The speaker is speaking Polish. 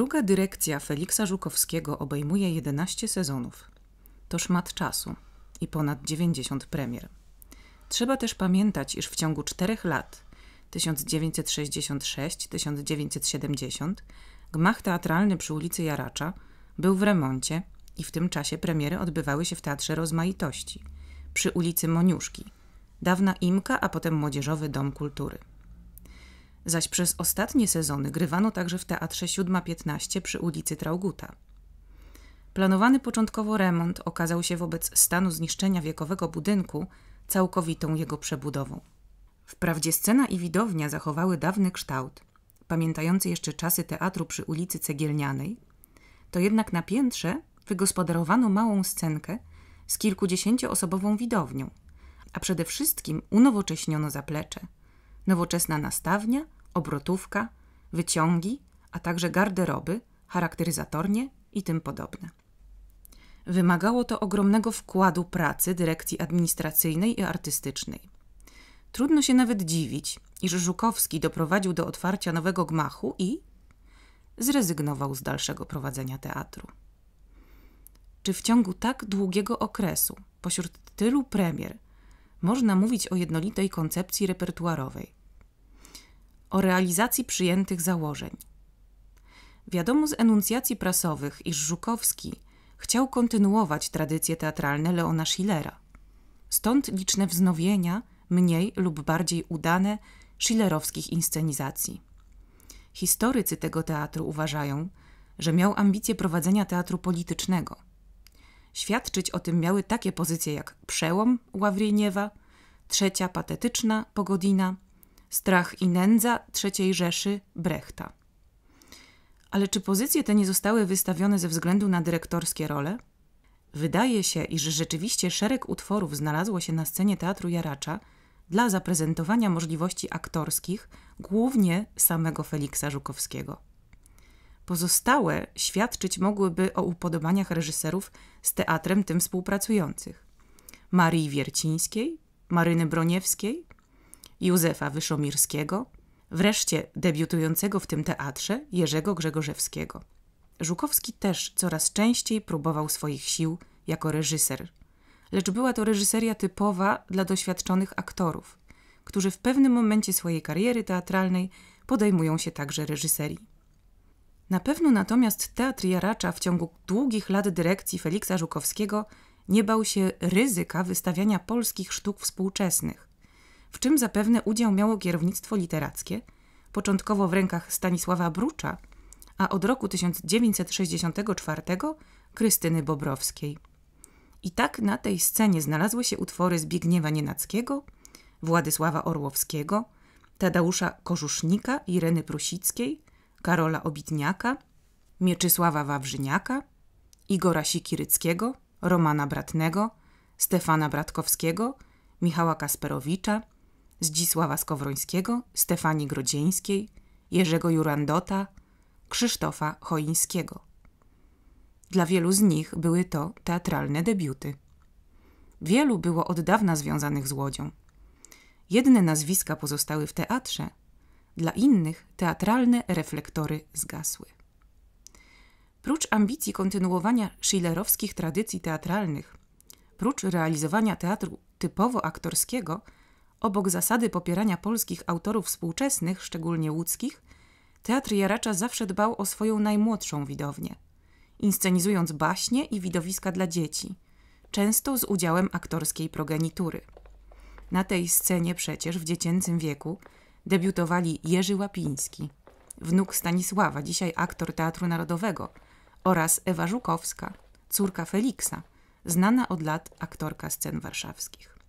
Druga dyrekcja Feliksa Żukowskiego obejmuje 11 sezonów. To szmat czasu i ponad 90 premier. Trzeba też pamiętać, iż w ciągu czterech lat 1966-1970 gmach teatralny przy ulicy Jaracza był w remoncie i w tym czasie premiery odbywały się w Teatrze Rozmaitości przy ulicy Moniuszki, dawna Imka, a potem Młodzieżowy Dom Kultury zaś przez ostatnie sezony grywano także w Teatrze 7.15 przy ulicy Trauguta. Planowany początkowo remont okazał się wobec stanu zniszczenia wiekowego budynku całkowitą jego przebudową. Wprawdzie scena i widownia zachowały dawny kształt, pamiętający jeszcze czasy teatru przy ulicy Cegielnianej, to jednak na piętrze wygospodarowano małą scenkę z kilkudziesięcioosobową widownią, a przede wszystkim unowocześniono zaplecze – nowoczesna nastawnia, obrotówka, wyciągi, a także garderoby, charakteryzatornie i tym podobne. Wymagało to ogromnego wkładu pracy dyrekcji administracyjnej i artystycznej. Trudno się nawet dziwić, iż Żukowski doprowadził do otwarcia nowego gmachu i zrezygnował z dalszego prowadzenia teatru. Czy w ciągu tak długiego okresu, pośród tylu premier, można mówić o jednolitej koncepcji repertuarowej? o realizacji przyjętych założeń. Wiadomo z enuncjacji prasowych, iż Żukowski chciał kontynuować tradycje teatralne Leona Schillera. Stąd liczne wznowienia, mniej lub bardziej udane, schillerowskich inscenizacji. Historycy tego teatru uważają, że miał ambicje prowadzenia teatru politycznego. Świadczyć o tym miały takie pozycje jak Przełom Ławrieniewa, Trzecia Patetyczna Pogodina – Strach i nędza III Rzeszy Brechta. Ale czy pozycje te nie zostały wystawione ze względu na dyrektorskie role? Wydaje się, iż rzeczywiście szereg utworów znalazło się na scenie teatru Jaracza dla zaprezentowania możliwości aktorskich, głównie samego Feliksa Żukowskiego. Pozostałe świadczyć mogłyby o upodobaniach reżyserów z teatrem tym współpracujących. Marii Wiercińskiej, Maryny Broniewskiej, Józefa Wyszomirskiego, wreszcie debiutującego w tym teatrze Jerzego Grzegorzewskiego. Żukowski też coraz częściej próbował swoich sił jako reżyser, lecz była to reżyseria typowa dla doświadczonych aktorów, którzy w pewnym momencie swojej kariery teatralnej podejmują się także reżyserii. Na pewno natomiast Teatr Jaracza w ciągu długich lat dyrekcji Feliksa Żukowskiego nie bał się ryzyka wystawiania polskich sztuk współczesnych, w czym zapewne udział miało kierownictwo literackie, początkowo w rękach Stanisława Brucza, a od roku 1964 Krystyny Bobrowskiej. I tak na tej scenie znalazły się utwory Zbigniewa Nienackiego, Władysława Orłowskiego, Tadeusza Korzusznika, Ireny Prusickiej, Karola Obitniaka, Mieczysława Wawrzyniaka, Igora Sikiryckiego, Romana Bratnego, Stefana Bratkowskiego, Michała Kasperowicza, Zdzisława Skowrońskiego, Stefanii Grodzieńskiej, Jerzego Jurandota, Krzysztofa Choińskiego. Dla wielu z nich były to teatralne debiuty. Wielu było od dawna związanych z Łodzią. Jedne nazwiska pozostały w teatrze, dla innych teatralne reflektory zgasły. Prócz ambicji kontynuowania schillerowskich tradycji teatralnych, prócz realizowania teatru typowo aktorskiego – Obok zasady popierania polskich autorów współczesnych, szczególnie łódzkich, teatr Jaracza zawsze dbał o swoją najmłodszą widownię, inscenizując baśnie i widowiska dla dzieci, często z udziałem aktorskiej progenitury. Na tej scenie przecież w dziecięcym wieku debiutowali Jerzy Łapiński, wnuk Stanisława, dzisiaj aktor Teatru Narodowego, oraz Ewa Żukowska, córka Feliksa, znana od lat aktorka scen warszawskich.